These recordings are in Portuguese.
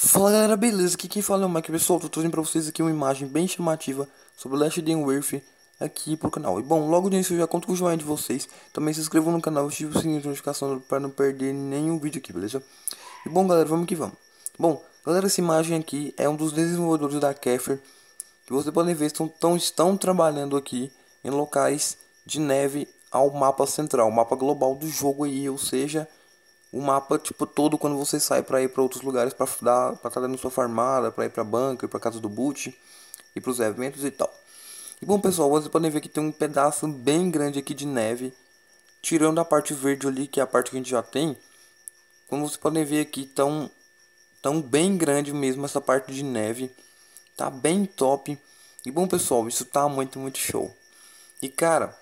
Fala galera, beleza? Aqui quem fala é o Mike, pessoal, tô trazendo pra vocês aqui uma imagem bem chamativa sobre o Last Denworth aqui pro canal. E bom, logo disso eu já conto com o joinha de vocês, também se inscrevam no canal, ative o sininho de notificação para não perder nenhum vídeo aqui, beleza? E bom galera, vamos que vamos. Bom, galera, essa imagem aqui é um dos desenvolvedores da Kefir, que vocês podem ver, estão, estão, estão trabalhando aqui em locais de neve ao mapa central, mapa global do jogo aí, ou seja o mapa tipo todo quando você sai para ir para outros lugares para dar para estar tá dando sua farmada, para ir para bunker, para casa do boot e para os eventos e tal. E bom, pessoal, vocês podem ver que tem um pedaço bem grande aqui de neve, tirando a parte verde ali, que é a parte que a gente já tem. Como vocês podem ver aqui, tão tão bem grande mesmo essa parte de neve. Tá bem top. E bom, pessoal, isso tá muito muito show. E cara,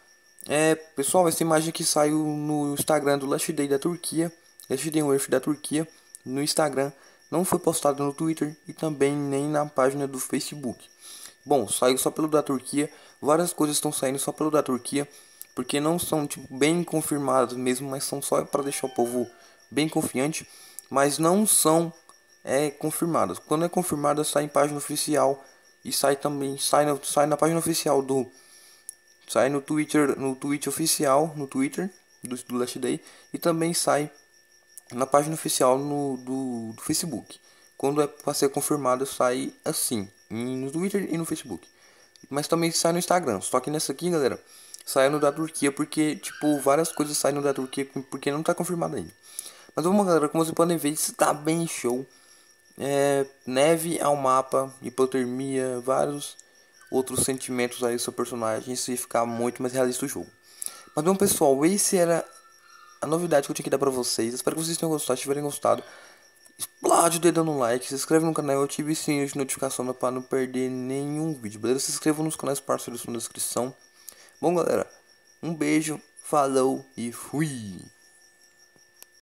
é, pessoal, essa imagem que saiu no Instagram do Last Day da Turquia este The da Turquia no Instagram não foi postado no Twitter e também nem na página do Facebook. Bom, saiu só pelo da Turquia, várias coisas estão saindo só pelo da Turquia, porque não são tipo, bem confirmadas mesmo, mas são só para deixar o povo bem confiante, mas não são é, confirmadas. Quando é confirmada, sai em página oficial e sai também sai na, sai na página oficial do sai no Twitter, no Twitter oficial, no Twitter do, do Last Day e também sai na página oficial no, do, do Facebook. Quando é para ser confirmado, sai assim, no Twitter e no Facebook. Mas também sai no Instagram. Só que nessa aqui, galera, sai no da Turquia porque, tipo, várias coisas saem no da Turquia porque não tá confirmado ainda. Mas vamos, galera, como vocês podem ver, está bem show. É, neve ao mapa, hipotermia, vários outros sentimentos aí do seu personagem. Isso ia ficar muito mais realista o jogo. Mas bom, pessoal, esse era a novidade que eu tinha que dar pra vocês. Espero que vocês tenham gostado, se tiverem gostado. Explode o dedo no like, se inscreve no canal e ative o sininho de notificação para não perder nenhum vídeo, beleza? Se inscrevam nos canais parceiros na descrição. Bom, galera, um beijo, falou e fui!